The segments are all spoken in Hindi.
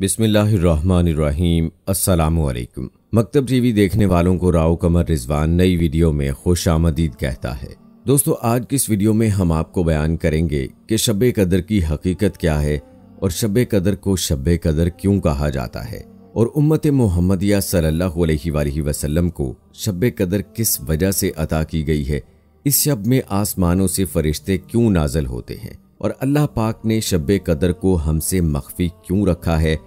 बिसमीम् अल्लाम मकतब टीवी देखने वालों को राव कमर रिजवान नई वीडियो में खुश आमदीद कहता है दोस्तों आज की इस वीडियो में हम आपको बयान करेंगे कि शब कदर की हकीकत क्या है और शब कदर को शब कदर क्यों कहा जाता है और उम्मत मोहम्मदिया सल्लल्लाहु अलैहि वसल्लम को शब कदर किस वजह से अता की गई है इस शब में आसमानों से फरिश्ते क्यों नाजल होते हैं और अल्लाह पाक ने शब कदर को हमसे मख्फी क्यों रखा है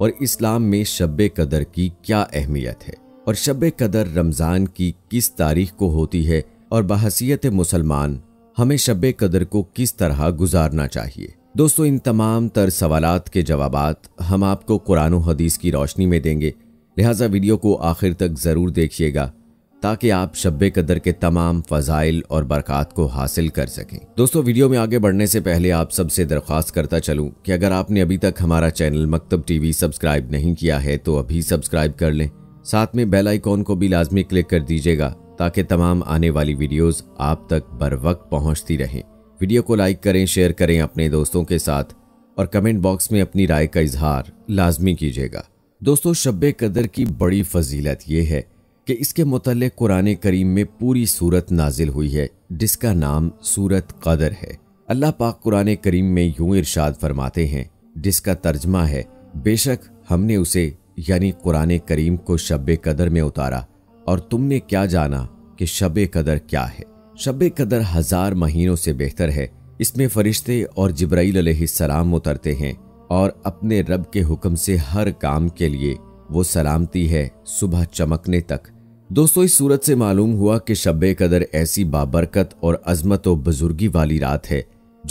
और इस्लाम में शब कदर की क्या अहमियत है और शब कदर रमज़ान की किस तारीख को होती है और बहसीत मुसलमान हमें शब कदर को किस तरह गुजारना चाहिए दोस्तों इन तमाम तर सवाल के जवाब हम आपको कुरान हदीस की रोशनी में देंगे लिहाजा वीडियो को आखिर तक ज़रूर देखिएगा ताकि आप शब्बे कदर के तमाम फजाइल और बरक़ात को हासिल कर सकें दोस्तों वीडियो में आगे बढ़ने से पहले आप सबसे दरख्वास्त करता चलूं कि अगर आपने अभी तक हमारा चैनल मकतब टीवी सब्सक्राइब नहीं किया है तो अभी सब्सक्राइब कर लें साथ में बेल आइकॉन को भी लाजमी क्लिक कर दीजिएगा ताकि तमाम आने वाली वीडियोस आप तक बर वक्त पहुँचती रहें वीडियो को लाइक करें शेयर करें अपने दोस्तों के साथ और कमेंट बॉक्स में अपनी राय का इजहार लाजमी कीजिएगा दोस्तों शब कदर की बड़ी फजीलत यह है कि इसके मुतल कुरान करीम में पूरी सूरत नाजिल हुई है जिसका नाम सूरत कदर है अल्लाह पाक कुरान करीम में यूं इरशाद फरमाते हैं जिसका तर्जमा है बेशक हमने उसे यानी कुरान करीम को शब कदर में उतारा और तुमने क्या जाना कि शब कदर क्या है शब कदर हजार महीनों से बेहतर है इसमें फरिश्ते और जबराइल सलाम उतरते हैं और अपने रब के हुक्म से हर काम के लिए वो सलामती है सुबह चमकने तक दोस्तों इस सूरत से मालूम हुआ कि शब कदर ऐसी बाबरकत और अजमत व बुजुर्गी वाली रात है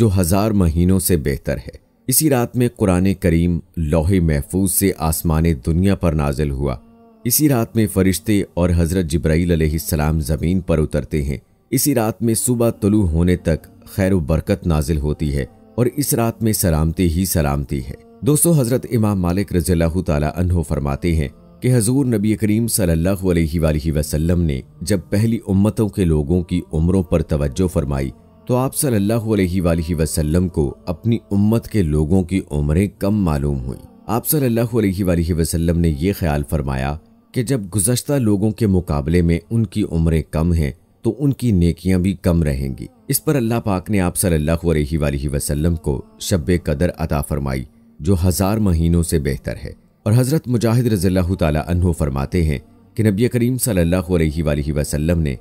जो हजार महीनों से बेहतर है इसी रात में कुरान करीम लोहे महफूज से आसमान दुनिया पर नाजिल हुआ इसी रात में फरिश्ते और हज़रत जब्राईल ज़मीन पर उतरते हैं इसी रात में सुबह तलु होने तक खैर बरकत नाजिल होती है और इस रात में सलामती ही सलामती है दोस्तों हज़रत इमाम मालिक रजील्ला तला फरमाते हैं कि हजूर नबी करीम सल्लल्लाहु अलैहि वसल्लम ने जब पहली उम्मतों के लोगों की उम्रों पर तवज्जो फरमाई तो आप सल्लल्लाहु अलैहि वसल्लम को अपनी उम्मत के लोगों की उम्रें कम मालूम हुई आप सल्लल्लाहु अलैहि वसल्लम ने यह ख्याल फरमाया कि जब गुजशत लोगों के मुकाबले में उनकी उम्रें कम हैं तो उनकी नेकियां भी कम रहेंगी इस पर अल्लाह पाक ने आप सल्लल्लाहु अलैहि वसल्लम को शब कदर अता फरमाई जो हजार महीनों से बेहतर है और हज़रत मुजाहिद रज़ील्ला तु फरमाते हैं कि नबी करीम सल्लल्लाहु वसलम ने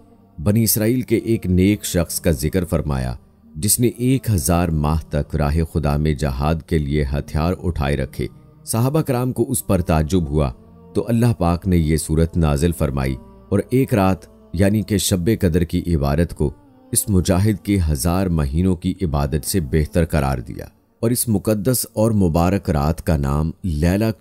बनी इसराइल के एक नेक शख्स का जिक्र फरमाया जिसने एक हज़ार माह तक राह खुदा में जहाद के लिए हथियार उठाए रखे साहबा कराम को उस पर ताजुब हुआ तो अल्लाह पाक ने यह सूरत नाजिल फरमाई और एक रात यानी कि शब कदर की इबारत को इस मुजाहिद के हज़ार महीनों की इबादत से बेहतर करार दिया और इस मुकद्दस और मुबारक रात का नाम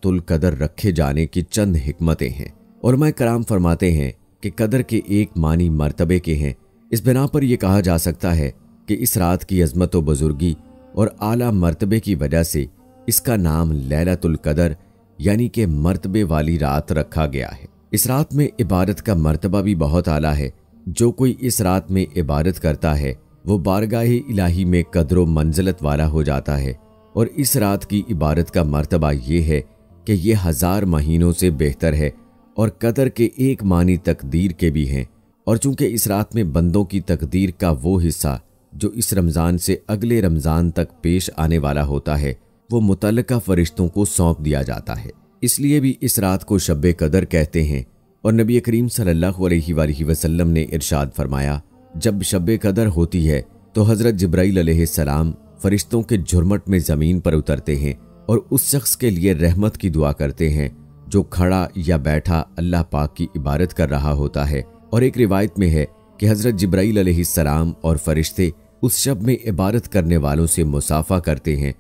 तुल कदर रखे जाने की चंद हमतें हैं और कराम फरमाते हैं कि कदर के एक मानी मरतबे के हैं इस बिना पर यह कहा जा सकता है कि इस रात की अजमत व बुजुर्गी और आला मरतबे की वजह से इसका नाम तुल कदर यानी कि मरतबे वाली रात रखा गया है इस रात में इबादत का मरतबा भी बहुत आला है जो कोई इस रात में इबादत करता है वो बारगाह इलाही में कदर मंजलत वाला हो जाता है और इस रात की इबारत का मर्तबा ये है कि यह हज़ार महीनों से बेहतर है और कदर के एक मानी तकदीर के भी हैं और चूंकि इस रात में बंदों की तकदीर का वो हिस्सा जो इस रमज़ान से अगले रमज़ान तक पेश आने वाला होता है वो मुतल फरिश्तों को सौंप दिया जाता है इसलिए भी इस रात को शब कदर कहते हैं और नबी करीम सल्लल्लाहु अलैहि वसल्लम ने इरशाद फरमाया जब शब कदर होती है तो हज़रत जब्राईल सलाम फरिश्तों के झुरमट में ज़मीन पर उतरते हैं और उस शख्स के लिए रहमत की दुआ करते हैं जो खड़ा या बैठा अल्लाह पाक की इबारत कर रहा होता है और एक रिवायत में है कि हज़रत जब्राईल सलाम और फरिश्ते उस शब में इबारत करने वालों से मुसाफा करते हैं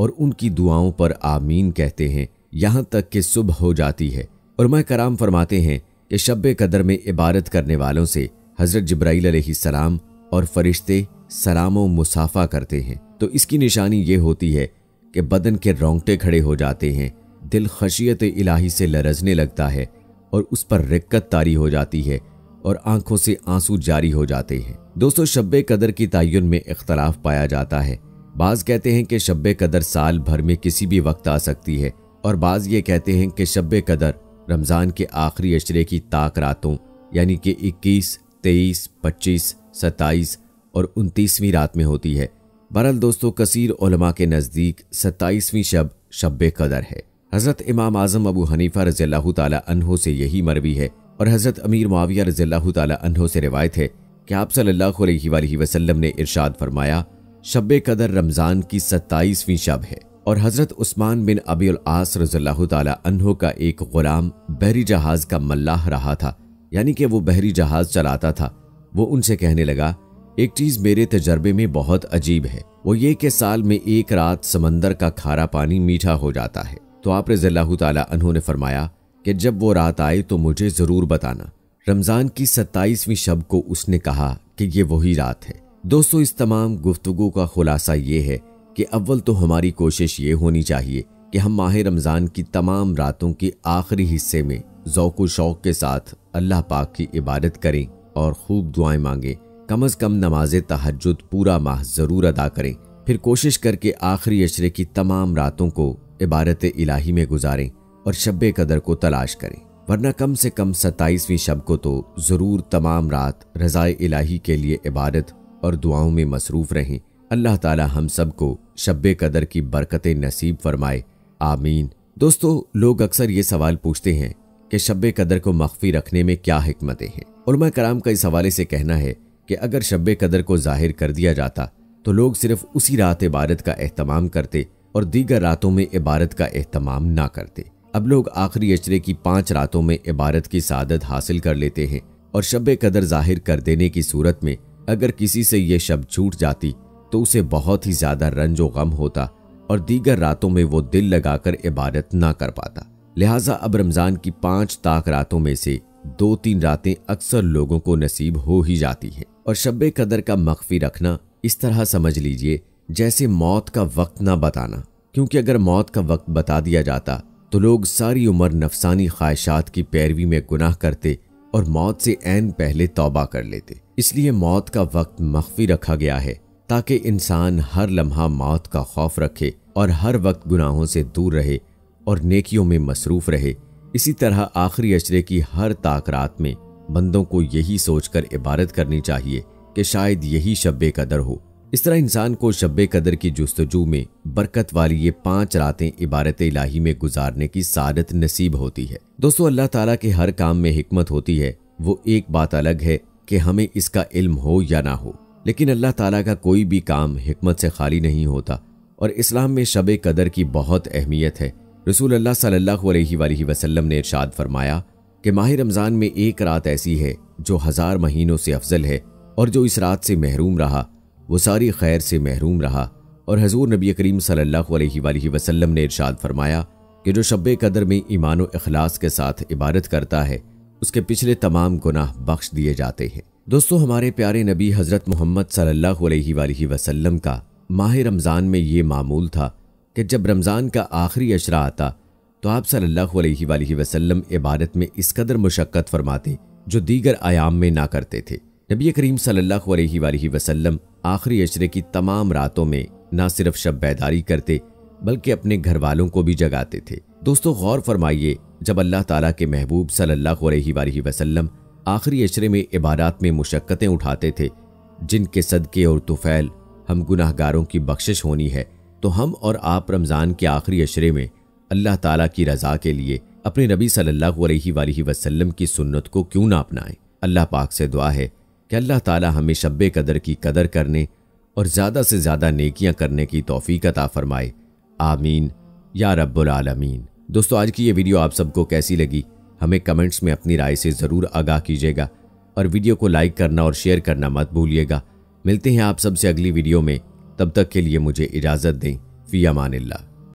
और उनकी दुआओं पर आमीन कहते हैं यहाँ तक कि सुबह हो जाती है और मैं कराम फरमाते हैं कि शब कदर में इबारत करने वालों से हज़रत जब्राइल सलाम और फरिश्ते सलाम मुसाफा करते हैं तो इसकी निशानी ये होती है कि बदन के रोंगटे खड़े हो जाते हैं दिल खशियत इलाही से लरजने लगता है और उस पर रिक्कत तारी हो जाती है और आंखों से आंसू जारी हो जाते हैं दोस्तों शब कदर की तयन में इख्तलाफ पाया जाता है बाज कहते हैं कि शब कदर साल भर में किसी भी वक्त आ सकती है और बाज ये कहते हैं कि शब कदर रमज़ान के आखिरी अशरे की ताक रातों यानी कि इक्कीस तेईस पच्चीस सत्ताईस और उनतीसवीं रात में होती है बरल दोस्तों कसीर उलमा के नज़दीक सत्ताईसवीं शब शब कदर है हज़रत इमाम आज़म अबू हनीफा रज़ी तहो से यही मरवी है और हज़रत अमीर माविया रज़ी तहो से रिवायत है कि आप सल्लल्लाहु अलैहि वसल्लम ने इरशाद फरमाया शब कदर रमज़ान की सत्ताईसवीं शब है और हज़रत उस्मान बिन अबी आस रज़ी तहो का एक ग़ुलाम बहरी जहाज़ का मल्लाह रहा था यानी कि वो बहरी जहाज चलाता था वो उनसे कहने लगा एक चीज मेरे तजर्बे में बहुत अजीब है वो ये कि साल में एक रात समंदर का खारा पानी मीठा हो जाता है तो आप रजील्ला ने फरमाया कि जब वो रात आए तो मुझे ज़रूर बताना रमज़ान की सत्ताईसवीं शब को उसने कहा कि ये वही रात है दोस्तों इस तमाम गुफ्तगु का खुलासा ये है कि अव्वल तो हमारी कोशिश ये होनी चाहिए कि हम माह रमज़ान की तमाम रातों के आखिरी हिस्से में व शौक़ के साथ अल्लाह पाक की इबादत करें और खूब दुआएं मांगें कम अज़ कम नमाज तहजद पूरा माह ज़रूर अदा करें फिर कोशिश करके आखिरी अशरे की तमाम रातों को इबारत इलाही में गुजारें और शब कदर को तलाश करें वरना कम से कम सत्ताईसवीं शब को तो ज़रूर तमाम रात रज़ाए इलाही के लिए इबादत और दुआओं में मसरूफ़ रहें अल्लाह ताला हम सब को शब कदर की बरकतें नसीब फरमाए आमीन दोस्तों लोग अक्सर ये सवाल पूछते हैं कि शब कदर को मख्फी रखने में क्या हमतें हैं उलमा कराम का इस हवाले से कहना है कि अगर शब कदर को जाहिर कर दिया जाता तो लोग सिर्फ उसी रात इबारत का अहतमाम करते और दीगर रातों में इबारत का अहतमाम ना करते अब लोग आखिरी अचरे की पांच रातों में इबारत की सादत हासिल कर लेते हैं और शब कदर जाहिर कर देने की सूरत में अगर किसी से ये शब छूट जाती तो उसे बहुत ही ज्यादा रंज व गम होता और दीगर रातों में वो दिल लगाकर इबादत ना कर पाता लिहाजा अब रमज़ान की पांच ताक रातों में से दो तीन रातें अक्सर लोगों को नसीब हो ही जाती हैं और शब कदर का मख्फी रखना इस तरह समझ लीजिए जैसे मौत का वक्त ना बताना क्योंकि अगर मौत का वक्त बता दिया जाता तो लोग सारी उम्र नफसानी ख्वाहिशात की पैरवी में गुनाह करते और मौत से ऐन पहले तौबा कर लेते इसलिए मौत का वक्त मख्फी रखा गया है ताकि इंसान हर लम्हा मौत का खौफ रखे और हर वक्त गुनाहों से दूर रहे और नेकियों में मसरूफ रहे इसी तरह आखिरी अशरे की हर ताक रात में बंदों को यही सोचकर इबारत करनी चाहिए कि शायद यही शब कदर हो इस तरह इंसान को शब कदर की जस्तजू में बरकत वाली ये पांच रातें इबारत इलाही में गुजारने की सादत नसीब होती है दोस्तों अल्लाह ताला के हर काम में हमत होती है वो एक बात अलग है कि हमें इसका इल्म हो या ना हो लेकिन अल्लाह ताला का कोई भी काम हमत से खाली नहीं होता और इस्लाम में शब कदर की बहुत अहमियत है रसूल अल्लाह सल्लल्लाहु अलैहि वसल्लम ने इरशाद फरमाया कि माह रमज़ान में एक रात ऐसी है जो हज़ार महीनों से अफजल है और जो इस रात से महरूम रहा वो सारी खैर से महरूम रहा और हजूर नबी करीम सल्ला वसलम ने इरशाद फरमाया कि जो शब कदर में ईमान अखलास के साथ इबारत करता है उसके पिछले तमाम गुनाह बख्श दिए जाते हैं दोस्तों हमारे प्यारे नबी हज़रत मोहम्मद सल्लल्लाहु अलैहि वसल्लम का माह रमज़ान में ये मामूल था कि जब रमज़ान का आखिरी अशरा आता तो आप सल्लल्लाहु अलैहि वसल्लम इबादत में इस कदर मुशक्क़त फरमाते जो दीगर आयाम में ना करते थे नबी करीम सल्लल्लाहु अलैहि वसल्लम आखिरी अशरे की तमाम रातों में ना सिर्फ शब बैदारी करते बल्कि अपने घर वालों को भी जगाते थे दोस्तों गौर फरमाइए जब अल्लाह तला के महबूब सल्ला वसलम आखिरी अशरे में इबादत में मुशक्क़तें उठाते थे जिनके सदक़े और तुफ़ैल हम गुनाहगारों की बख्शिश होनी है तो हम और आप रमज़ान के आखिरी अशरे में अल्लाह ताला की रज़ा के लिए अपने नबी सल्लल्लाहु अलैहि वसल्लम की सुन्नत को क्यों ना अपनाएं अल्लाह पाक से दुआ है कि अल्लाह ताला हमें शब कदर की कदर करने और ज़्यादा से ज़्यादा नेकियां करने की तोफ़ीक अता फ़रमाए आमीन या रब्बुल आलमीन दोस्तों आज की ये वीडियो आप सबको कैसी लगी हमें कमेंट्स में अपनी राय से ज़रूर आगाह कीजिएगा और वीडियो को लाइक करना और शेयर करना मत भूलिएगा मिलते हैं आप सबसे अगली वीडियो में तब तक के लिए मुझे इजाज़त दें फ़ी अमान